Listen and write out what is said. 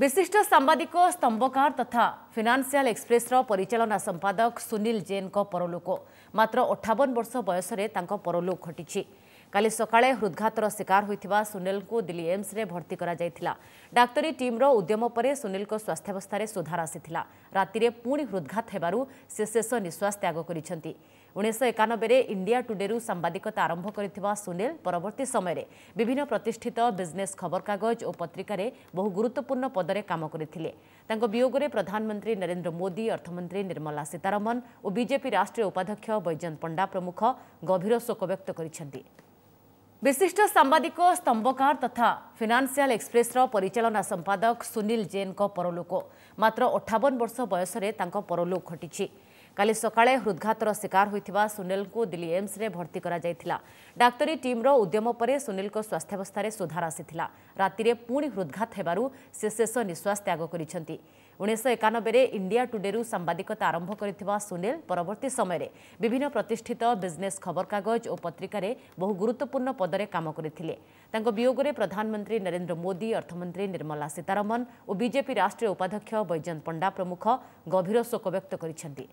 ବିଶିଷ୍ଟ ସାମ୍ବାଦିକ ସ୍ତମ୍ଭକାର ତଥା ଫିନାନ୍ସିଆଲ ଏକ୍ସପ୍ରେସ୍ର ପରିଚାଳନା ସମ୍ପାଦକ ସୁନୀଲ ଜେନ୍ଙ୍କ ପରଲୋକ ମାତ୍ର ଅଠାବନ ବର୍ଷ ବୟସରେ ତାଙ୍କ ପରଲୋକ ଘଟିଛି କାଲି ସକାଳେ ହୃଦଘାତର ଶିକାର ହୋଇଥିବା ସୁନୀଲଙ୍କୁ ଦିଲ୍ଲୀ ଏମ୍ସରେ ଭର୍ତ୍ତି କରାଯାଇଥିଲା ଡାକ୍ତରୀ ଟିମ୍ର ଉଦ୍ୟମ ପରେ ସୁନୀଲଙ୍କ ସ୍ୱାସ୍ଥ୍ୟାବସ୍ଥାରେ ସୁଧାର ଆସିଥିଲା ରାତିରେ ପୁଣି ହୃଦଘାତ ହେବାରୁ ସେ ଶେଷ ନିଶ୍ୱାସ ତ୍ୟାଗ କରିଛନ୍ତି ଉଣେଇଶହ ଏକାନବେରେ ଇଣ୍ଡିଆ ଟୁଡେରୁ ସାମ୍ବାଦିକତା ଆରମ୍ଭ କରିଥିବା ସୁନୀଲ ପରବର୍ତ୍ତୀ ସମୟରେ ବିଭିନ୍ନ ପ୍ରତିଷ୍ଠିତ ବିଜନେସ୍ ଖବରକାଗଜ ଓ ପତ୍ରିକାରେ ବହୁ ଗୁରୁତ୍ୱପୂର୍ଣ୍ଣ ପଦରେ କାମ କରିଥିଲେ ତାଙ୍କ ବିୟୋଗରେ ପ୍ରଧାନମନ୍ତ୍ରୀ ନରେନ୍ଦ୍ର ମୋଦି ଅର୍ଥମନ୍ତ୍ରୀ ନିର୍ମଳା ସୀତାରମଣ ଓ ବିଜେପି ରାଷ୍ଟ୍ରୀୟ ଉପାଧ୍ୟକ୍ଷ ବୈଜୟନ୍ତ ପଣ୍ଡା ପ୍ରମୁଖ ଗଭୀର ଶୋକ ବ୍ୟକ୍ତ କରିଛନ୍ତି ବିଶିଷ୍ଟ ସାମ୍ବାଦିକ ସ୍ତମ୍ଭକାର ତଥା ଫିନାନ୍ସିଆଲ ଏକ୍ସପ୍ରେସ୍ର ପରିଚାଳନା ସମ୍ପାଦକ ସୁନୀଲ ଜେନ୍ଙ୍କ ପରଲୋକ ମାତ୍ର ଅଠାବନ ବର୍ଷ ବୟସରେ ତାଙ୍କ ପରଲୋକ ଘଟିଛି କାଲି ସକାଳେ ହୃଦଘାତର ଶିକାର ହୋଇଥିବା ସୁନୀଲଙ୍କୁ ଦିଲ୍ଲୀ ଏମ୍ସରେ ଭର୍ତ୍ତି କରାଯାଇଥିଲା ଡାକ୍ତରୀ ଟିମ୍ର ଉଦ୍ୟମ ପରେ ସୁନୀଲଙ୍କ ସ୍ୱାସ୍ଥ୍ୟାବସ୍ଥାରେ ସୁଧାର ଆସିଥିଲା ରାତିରେ ପୁଣି ହୃଦଘାତ ହେବାରୁ ସେ ଶେଷ ନିଶ୍ୱାସ ତ୍ୟାଗ କରିଛନ୍ତି ଉଣେଇଶହ ଏକାନବେରେ ଇଣ୍ଡିଆ ଟୁଡେରୁ ସାମ୍ବାଦିକତା ଆରମ୍ଭ କରିଥିବା ସୁନୀଲ ପରବର୍ତ୍ତୀ ସମୟରେ ବିଭିନ୍ନ ପ୍ରତିଷ୍ଠିତ ବିଜନେସ୍ ଖବରକାଗଜ ଓ ପତ୍ରିକାରେ ବହୁ ଗୁରୁତ୍ୱପୂର୍ଣ୍ଣ ପଦରେ କାମ କରିଥିଲେ ତାଙ୍କ ବିୟୋଗରେ ପ୍ରଧାନମନ୍ତ୍ରୀ ନରେନ୍ଦ୍ର ମୋଦି ଅର୍ଥମନ୍ତ୍ରୀ ନିର୍ମଳା ସୀତାରମଣ ଓ ବିଜେପି ରାଷ୍ଟ୍ରୀୟ ଉପାଧ୍ୟକ୍ଷ ବୈଜୟନ୍ତ ପଣ୍ଡା ପ୍ରମୁଖ ଗଭୀର ଶୋକ ବ୍ୟକ୍ତ କରିଛନ୍ତି